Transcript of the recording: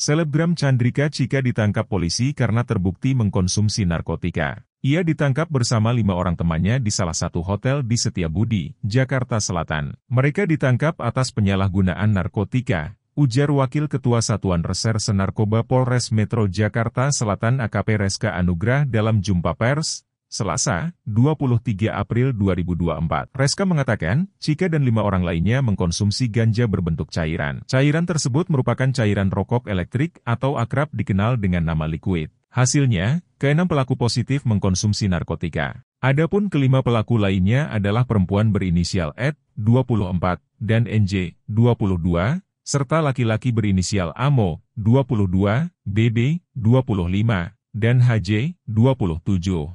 Selebgram Chandrika Cika ditangkap polisi karena terbukti mengkonsumsi narkotika. Ia ditangkap bersama lima orang temannya di salah satu hotel di Setiabudi, Jakarta Selatan. Mereka ditangkap atas penyalahgunaan narkotika, ujar Wakil Ketua Satuan Reserse Narkoba Polres Metro Jakarta Selatan AKP Reska Anugrah dalam jumpa pers, Selasa, 23 April 2024, Reska mengatakan, Cika dan lima orang lainnya mengkonsumsi ganja berbentuk cairan. Cairan tersebut merupakan cairan rokok elektrik atau akrab dikenal dengan nama liquid. Hasilnya, keenam pelaku positif mengkonsumsi narkotika. Adapun kelima pelaku lainnya adalah perempuan berinisial Ed, 24, dan NJ, 22, serta laki-laki berinisial Amo, 22, BB, 25, dan HJ, 27.